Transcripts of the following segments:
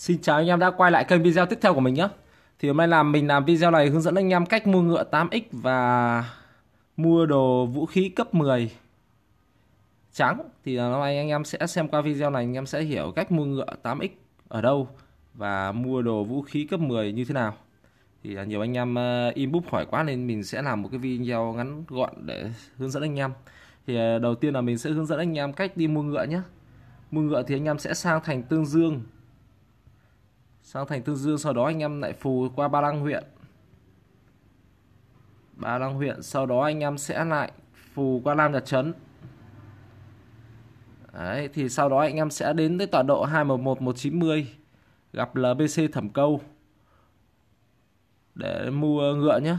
Xin chào anh em đã quay lại kênh video tiếp theo của mình nhé Thì hôm nay là mình làm video này hướng dẫn anh em cách mua ngựa 8X và mua đồ vũ khí cấp 10 trắng Thì hôm nay anh em sẽ xem qua video này anh em sẽ hiểu cách mua ngựa 8X ở đâu và mua đồ vũ khí cấp 10 như thế nào Thì nhiều anh em ờ, inbox hỏi quá nên mình sẽ làm một cái video ngắn gọn để hướng dẫn anh em Thì ờ, đầu tiên là mình sẽ hướng dẫn anh em cách đi mua ngựa nhé Mua ngựa thì anh em sẽ sang thành Tương Dương sang thành Tương Dương sau đó anh em lại phù qua Ba Lăng huyện Ba Lăng huyện sau đó anh em sẽ lại phù qua Nam Nhật Trấn Đấy, thì sau đó anh em sẽ đến tới tọa độ 211190 gặp LBC Thẩm Câu để mua ngựa nhé.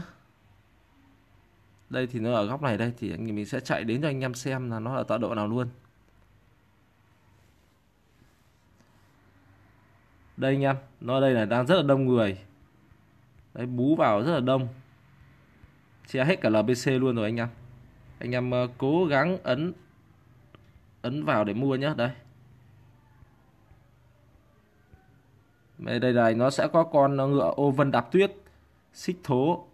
Đây thì nó ở góc này đây thì mình sẽ chạy đến cho anh em xem là nó ở tọa độ nào luôn. đây anh em nó đây là đang rất là đông người đấy bú vào rất là đông che hết cả LBC luôn rồi anh em anh em ờ, cố gắng ấn ấn vào để mua nhé đây đây này nó sẽ có con ngựa ô vân đạp tuyết xích thố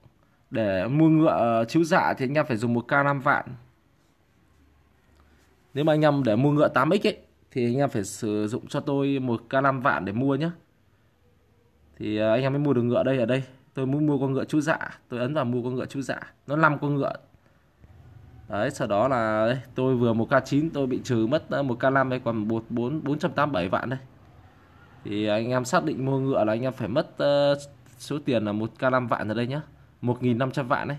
để mua ngựa ờ, chiếu dạ thì anh em phải dùng một k 5 vạn nếu mà anh em để mua ngựa 8x ấy thì anh em phải sử dụng cho tôi một k 5 vạn để mua nhé thì à, anh em mới mua được ngựa đây ở đây tôi muốn mua con ngựa chú dạ tôi ấn vào mua con ngựa chú dạ nó năm con ngựa đấy sau đó là đấy, tôi vừa một k 9 tôi bị trừ mất một k 5 đây còn một bốn bốn trăm tám bảy vạn đây thì anh em xác định mua ngựa là anh em phải mất uh, số tiền là một k 5 vạn ở đây nhá 1.500 vạn đấy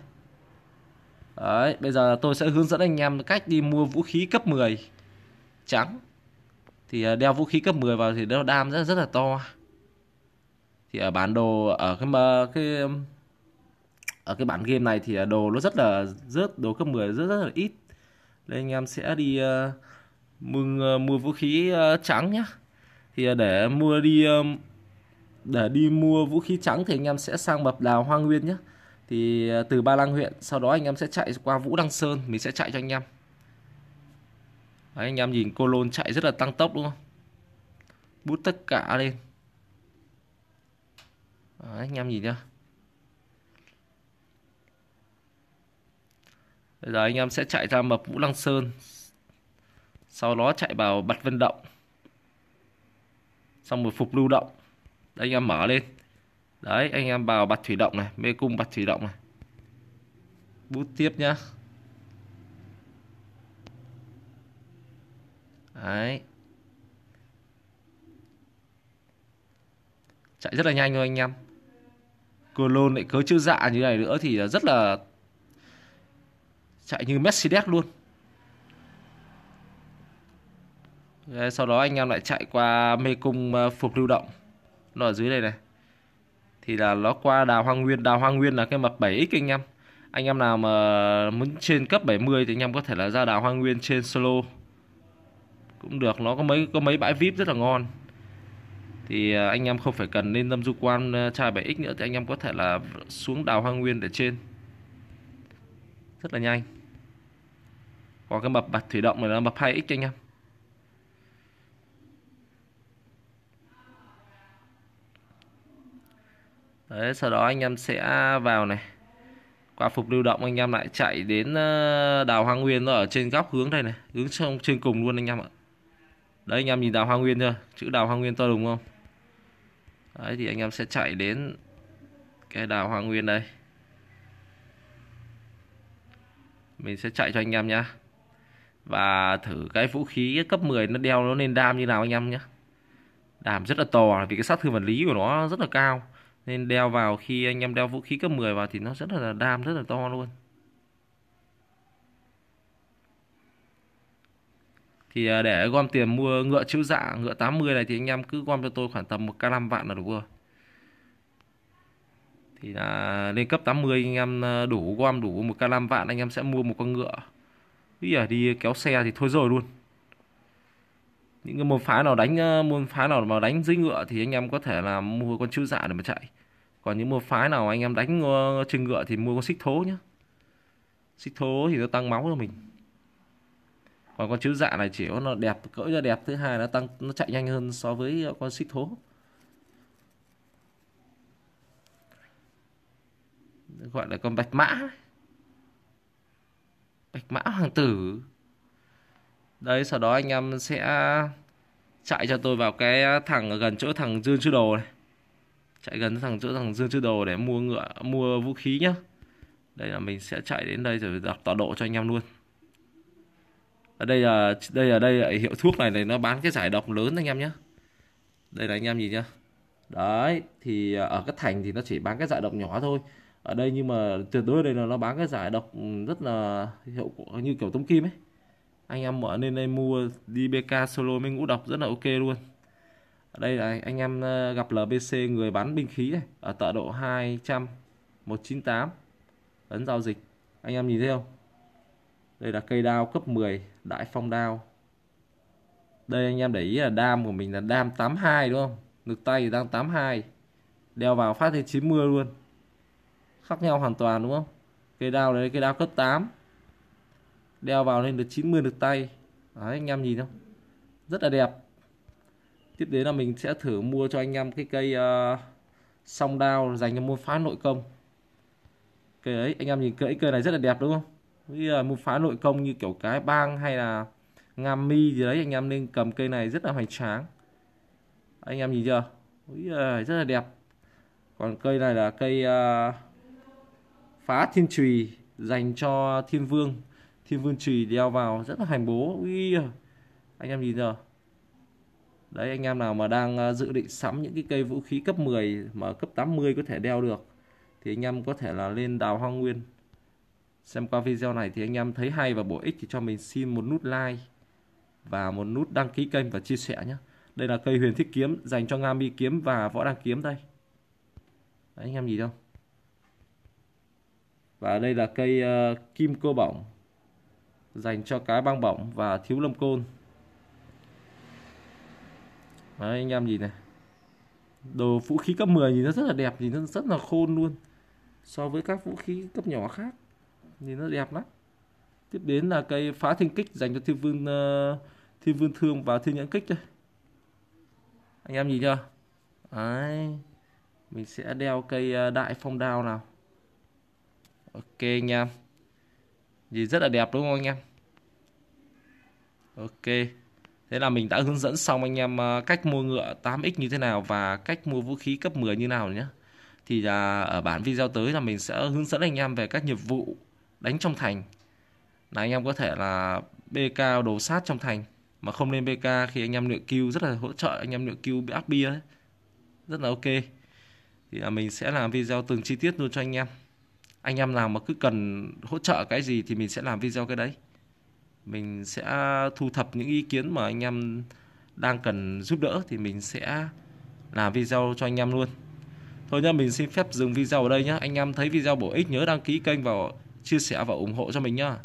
Đấy, bây giờ tôi sẽ hướng dẫn anh em cách đi mua vũ khí cấp 10 trắng thì à, đeo vũ khí cấp 10 vào thì nó đam rất rất là to thì ở à, bản đồ ở cái cái um, ở cái bản game này thì à, đồ nó rất là rớt đồ cấp 10 rất rất là ít nên anh em sẽ đi uh, mua, mua vũ khí uh, trắng nhá thì uh, để mua đi um, để đi mua vũ khí trắng thì anh em sẽ sang mập đào hoang nguyên nhé thì từ ba lang huyện sau đó anh em sẽ chạy qua vũ đăng sơn mình sẽ chạy cho anh em Đấy, anh em nhìn Colon chạy rất là tăng tốc đúng không? Bút tất cả lên. Đấy, anh em nhìn nhá. Bây giờ anh em sẽ chạy ra mập Vũ Lăng Sơn. Sau đó chạy vào bật vận động. Xong rồi phục lưu động. Đấy, anh em mở lên. Đấy, anh em vào bật thủy động này, mê cung bật thủy động này. Bút tiếp nhá. đấy chạy rất là nhanh thôi anh em Clone lại cớ chữ dạ như này nữa thì rất là chạy như Mercedes luôn Đấy, sau đó anh em lại chạy qua mê cung ờ, phục lưu động nó ở dưới đây này thì là nó qua đào hoang nguyên đào hoang nguyên là cái mặt 7x anh em anh em nào mà muốn trên cấp 70 thì anh em có thể là ra đào hoang nguyên trên solo cũng được nó có mấy có mấy bãi vip rất là ngon thì à, anh em không phải cần lên lâm du quan trai 7x nữa thì anh em có thể là xuống đào hoang nguyên để trên rất là nhanh có cái mập bạc thủy động này là mập 2x cho anh em đấy sau đó anh em sẽ vào này qua phục lưu động anh em lại chạy đến đào hoang nguyên nó ở trên góc hướng đây này hướng trong trên cùng luôn anh em ạ đấy anh em nhìn đào hoa nguyên chưa chữ đào hoa nguyên to đúng không đấy thì anh em sẽ chạy đến cái đào hoa nguyên đây mình sẽ chạy cho anh em nhá và thử cái vũ khí cấp 10 nó đeo nó lên đam như nào anh em nhé đàm rất là to vì cái sát thương vật lý của nó rất là cao nên đeo vào khi anh em đeo vũ khí cấp 10 vào thì nó rất là đam rất là to luôn thì à, để gom tiền mua ngựa chữ dạ ngựa 80 này thì anh em cứ gom cho tôi khoảng tầm một k năm vạn là đủ rồi thì là lên cấp 80 anh em à, đủ gom đủ một k năm vạn anh em sẽ mua một con ngựa bây giờ đi kéo xe thì thôi rồi luôn những cái môn phái nào đánh à, môn phái nào mà đánh dưới ngựa thì anh em có thể là mua con chữ dạ để mà chạy còn những môn phái nào anh em đánh trên ngựa thì mua con xích thố nhá xích thố thì nó tăng máu cho mình còn con chữ dạ này chỉ có nó đẹp cỡ cho đẹp thứ hai nó tăng nó chạy nhanh hơn so với ờ, con xích thố gọi là con bạch mã bạch mã hoàng tử đấy sau đó anh em sẽ chạy cho tôi vào cái thằng gần chỗ thằng dương chư đồ này chạy gần thằng chỗ thằng dương chư đồ để mua ngựa mua vũ khí nhá đây là mình sẽ chạy đến đây rồi đọc tọa độ cho anh em luôn ở đây là đây là đây là hiệu thuốc này này nó bán cái giải độc lớn anh em nhé đây là anh em nhìn nhá đấy thì à, ở các thành thì nó chỉ bán cái giải độc nhỏ thôi ở đây nhưng mà tuyệt đối đây là nó bán cái giải độc rất là hiệu quả như kiểu tống kim ấy anh em mở nên đây mua DBK solo mới ngũ độc rất là ok luôn ở đây là anh em à, gặp LBC người bán binh khí này ở tọa độ 200 198 ấn giao dịch anh em nhìn thấy không đây là cây đao cấp 10 đại phong đao đây anh em để ý là đam của mình là đam 82 đúng không lực tay thì đang 82 đeo vào phát thì 90 luôn khác nhau hoàn toàn đúng không cây đao đấy cây đao cấp 8 đeo vào lên được 90 lực tay đấy, anh em nhìn không rất là đẹp tiếp đến là mình sẽ thử mua cho anh em cái cây uh, song đao dành cho môn phá nội công cây ấy anh em nhìn cây cây này rất là đẹp đúng không bây giờ một phá nội công như kiểu cái bang hay là ngam mi gì đấy anh em nên cầm cây này rất là hoành tráng anh em nhìn chưa Úi, rất là đẹp còn cây này là cây uh, phá thiên trùy dành cho thiên vương thiên vương trùy đeo vào rất là hành bố Úi, anh em nhìn chưa? đấy anh em nào mà đang ờ, dự định sắm những cái cây vũ khí cấp 10 mà cấp 80 có thể đeo được thì anh em có thể là lên đào hoa nguyên xem qua video này thì anh em thấy hay và bổ ích thì cho mình xin một nút like và một nút đăng ký kênh và chia sẻ nhé đây là cây huyền thiết kiếm dành cho nga mi kiếm và võ đăng kiếm đây Đấy, anh em nhìn không và đây là cây uh, kim cô bổng dành cho cái băng bổng và thiếu lâm côn Đấy, anh em nhìn này đồ vũ khí cấp 10 nhìn nó rất là đẹp nhìn nó rất là khôn luôn so với các vũ khí cấp nhỏ khác nhìn nó đẹp lắm tiếp đến là cây phá thiên kích dành cho thiên vương ờ, thiên vương thương và thiên nhãn kích thôi anh em nhìn chưa Đấy. mình sẽ đeo cây ờ, đại phong đao nào ok anh em nhìn rất là đẹp đúng không anh em ok thế là mình đã hướng dẫn xong anh em ờ, cách mua ngựa 8x như thế nào và cách mua vũ khí cấp 10 như nào nhé thì là ở bản video tới là mình sẽ hướng dẫn anh em về các nhiệm vụ đánh trong thành là anh em có thể là BK đồ sát trong thành mà không lên BK khi anh em luyện kill rất là hỗ trợ anh em luyện kill bị áp bia ấy. rất là ok thì là mình sẽ làm video từng chi tiết luôn cho anh em anh em nào mà cứ cần hỗ trợ cái gì thì mình sẽ làm video cái đấy mình sẽ thu thập những ý kiến mà anh em đang cần giúp đỡ thì mình sẽ làm video cho anh em luôn thôi nhá mình xin phép dừng video ở đây nhá anh em thấy video bổ ích nhớ đăng ký kênh vào chia sẻ và ủng hộ cho mình nhá